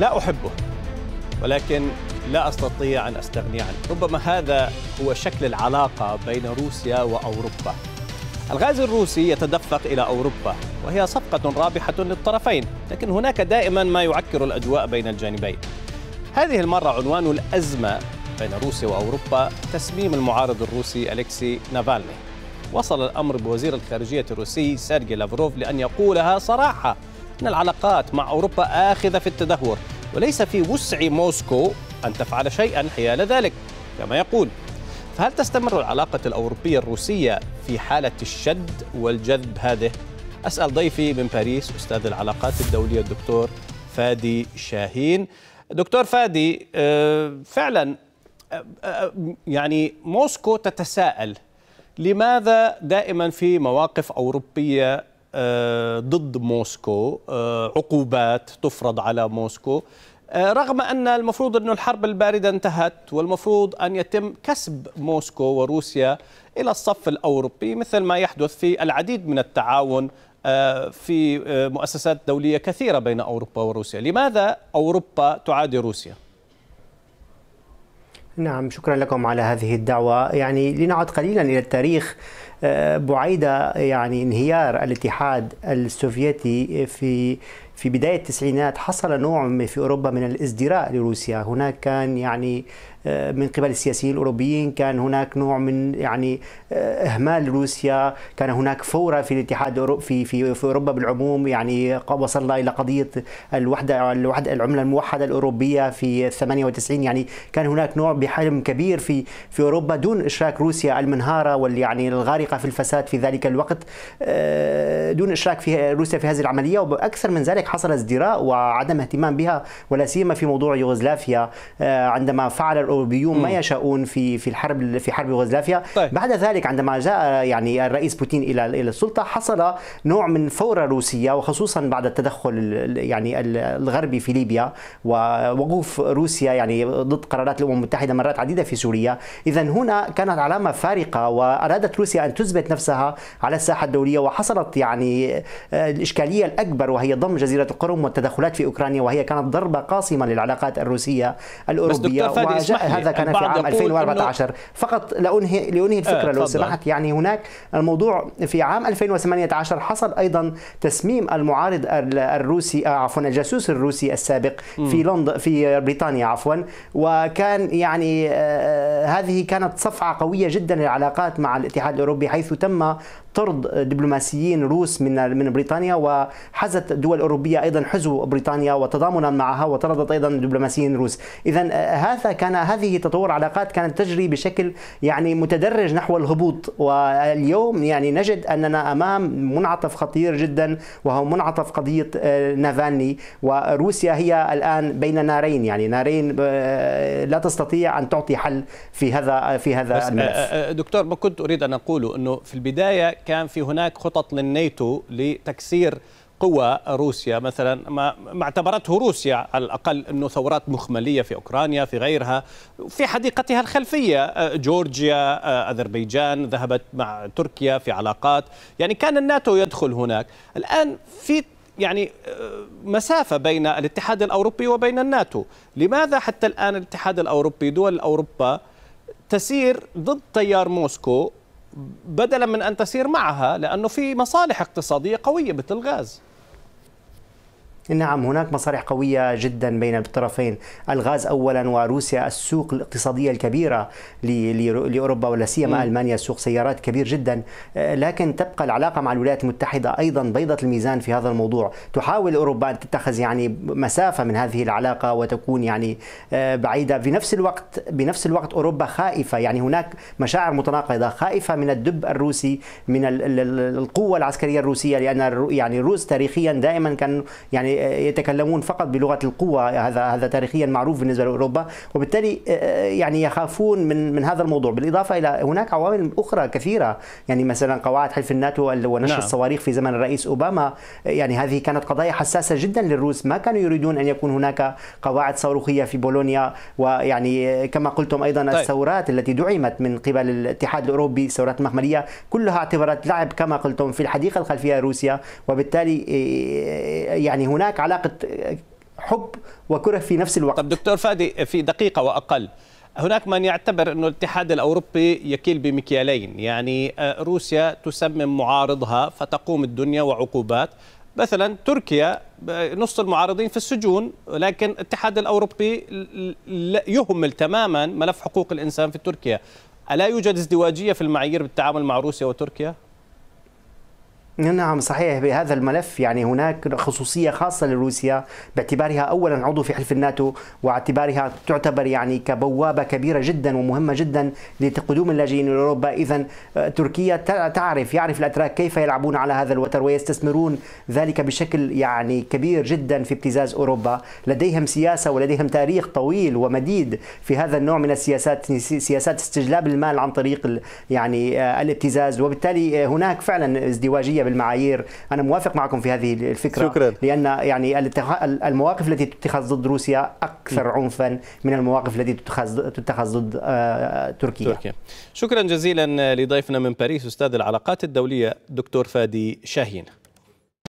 لا احبه ولكن لا استطيع ان استغني عنه، ربما هذا هو شكل العلاقه بين روسيا واوروبا. الغاز الروسي يتدفق الى اوروبا وهي صفقه رابحه للطرفين، لكن هناك دائما ما يعكر الاجواء بين الجانبين. هذه المره عنوان الازمه بين روسيا واوروبا تسميم المعارض الروسي الكسي نافالني. وصل الامر بوزير الخارجيه الروسي سيرجي لافروف لان يقولها صراحه أن العلاقات مع أوروبا آخذة في التدهور وليس في وسع موسكو أن تفعل شيئا حيال ذلك كما يقول فهل تستمر العلاقة الأوروبية الروسية في حالة الشد والجذب هذه؟ أسأل ضيفي من باريس أستاذ العلاقات الدولية الدكتور فادي شاهين دكتور فادي آه، فعلا آه، آه، يعني موسكو تتساءل لماذا دائما في مواقف أوروبية آه، ضد موسكو آه، عقوبات تفرض على موسكو آه، رغم أن المفروض أن الحرب الباردة انتهت والمفروض أن يتم كسب موسكو وروسيا إلى الصف الأوروبي مثل ما يحدث في العديد من التعاون في مؤسسات دولية كثيرة بين أوروبا وروسيا لماذا أوروبا تعادي روسيا؟ نعم شكرا لكم على هذه الدعوة يعني لنعد قليلا إلى التاريخ آه، بعيدة يعني انهيار الاتحاد السوفيتي في في بداية التسعينات حصل نوع في أوروبا من الازدراء لروسيا هناك كان يعني آه، من قبل السياسيين الاوروبيين كان هناك نوع من يعني آه، اهمال روسيا كان هناك فوره في الاتحاد في في, في اوروبا بالعموم يعني وصلنا الى قضيه الوحده الوحده العمله الموحده الاوروبيه في 98 يعني كان هناك نوع بحجم كبير في في اوروبا دون اشراك روسيا المنهاره واللي يعني الغارقه في الفساد في ذلك الوقت آه، دون اشراك في روسيا في هذه العمليه واكثر من ذلك حصل ازدراء وعدم اهتمام بها ولا سيما في موضوع يوغوسلافيا عندما فعل الاوروبيون ما يشاؤون في في الحرب في حرب يوغوسلافيا طيب. بعد ذلك عندما جاء يعني الرئيس بوتين الى الى السلطه حصل نوع من فوره روسيه وخصوصا بعد التدخل يعني الغربي في ليبيا ووقوف روسيا يعني ضد قرارات الامم المتحده مرات عديده في سوريا اذا هنا كانت علامه فارقه وارادت روسيا ان تثبت نفسها على الساحه الدوليه وحصلت يعني آه، الاشكاليه الاكبر وهي ضم جزيره القرم والتدخلات في اوكرانيا وهي كانت ضربه قاصمه للعلاقات الروسيه الاوروبيه بس دكتور فادي هذا كان في عام 2014 فقط لانهي لانهي الفكره آه لو سمحت يعني هناك الموضوع في عام 2018 حصل ايضا تسميم المعارض الروسي آه، عفوا الجاسوس الروسي السابق في لندن في بريطانيا عفوا وكان يعني آه، آه، هذه كانت صفعه قويه جدا للعلاقات مع الاتحاد الاوروبي حيث تم طرد دبلوماسيين روس من من بريطانيا وحزت دول اوروبيه ايضا حزو بريطانيا وتضامنا معها وطردت ايضا دبلوماسيين روس، اذا آه، آه، هذا كان هذه تطور علاقات كانت تجري بشكل يعني متدرج نحو الهبوط واليوم يعني نجد اننا امام منعطف خطير جدا وهو منعطف قضيه آه، نافاني وروسيا هي الان بين نارين يعني نارين لا تستطيع ان تعطي حل في هذا في هذا الملف. دكتور ما كنت اريد ان اقوله انه في البدايه كان في هناك خطط للنيتو لتكسير قوى روسيا مثلا ما اعتبرته روسيا على الاقل انه ثورات مخمليه في اوكرانيا في غيرها في حديقتها الخلفيه آه، جورجيا آه، اذربيجان ذهبت مع تركيا في علاقات يعني كان الناتو يدخل هناك الان في يعني آه، مسافة بين الاتحاد الأوروبي وبين الناتو لماذا حتى الآن الاتحاد الأوروبي دول أوروبا تسير ضد تيار موسكو بدلا من ان تسير معها لانه في مصالح اقتصاديه قويه مثل الغاز نعم هناك مصالح قوية جدا بين الطرفين الغاز أولا وروسيا السوق الاقتصادية الكبيرة لأوروبا ولا سيما ألمانيا سوق سيارات كبير جدا آه، لكن تبقى العلاقة مع الولايات المتحدة أيضا بيضة الميزان في هذا الموضوع تحاول أوروبا أن تتخذ يعني مسافة من هذه العلاقة وتكون يعني آه، بعيدة في نفس الوقت بنفس الوقت أوروبا خائفة يعني هناك مشاعر متناقضة خائفة من الدب الروسي من القوة العسكرية الروسية لأن يعني الروس تاريخيا دائما كان يعني يتكلمون فقط بلغه القوه هذا هذا تاريخيا معروف بالنسبه لاوروبا وبالتالي آه، آه، يعني يخافون من من هذا الموضوع بالاضافه الى هناك عوامل اخرى كثيره يعني مثلا قواعد حلف الناتو ونشر نعم. الصواريخ في زمن الرئيس اوباما آه، يعني هذه كانت قضايا حساسه جدا للروس ما كانوا يريدون ان يكون هناك قواعد صاروخيه في بولونيا ويعني كما قلتم ايضا طيب. الثورات التي دعمت من قبل الاتحاد الاوروبي الثورات المخمليه كلها اعتبرت لعب كما قلتم في الحديقه الخلفيه روسيا وبالتالي يعني هناك هناك علاقه حب وكره في نفس الوقت طب دكتور فادي في دقيقه واقل هناك من يعتبر أن الاتحاد الأوروبي يكيل بمكيالين يعني آه، روسيا تسمم معارضها فتقوم الدنيا وعقوبات مثلا تركيا آه، نص المعارضين في السجون لكن الاتحاد الأوروبي يهمل تماما ملف حقوق الإنسان في تركيا ألا يوجد ازدواجية في المعايير بالتعامل مع روسيا وتركيا؟ نعم صحيح بهذا الملف يعني هناك خصوصية خاصة لروسيا باعتبارها أولا عضو في حلف الناتو واعتبارها تعتبر يعني كبوابة كبيرة جدا ومهمة جدا لقدوم اللاجئين إلى أوروبا إذا آه، تركيا تعرف يعرف الأتراك كيف يلعبون على هذا الوتر ويستثمرون ذلك بشكل يعني كبير جدا في ابتزاز أوروبا لديهم سياسة ولديهم تاريخ طويل ومديد في هذا النوع من السياسات سياسات استجلاب المال عن طريق يعني آه، الابتزاز وبالتالي آه، هناك فعلا ازدواجية بالمعايير انا موافق معكم في هذه الفكره شكرا. لان يعني المواقف التي تتخذ ضد روسيا اكثر عنفا من المواقف التي تتخذ تتخذ ضد آه، تركيا تركيا شكرا جزيلا لضيفنا من باريس استاذ العلاقات الدوليه دكتور فادي شاهين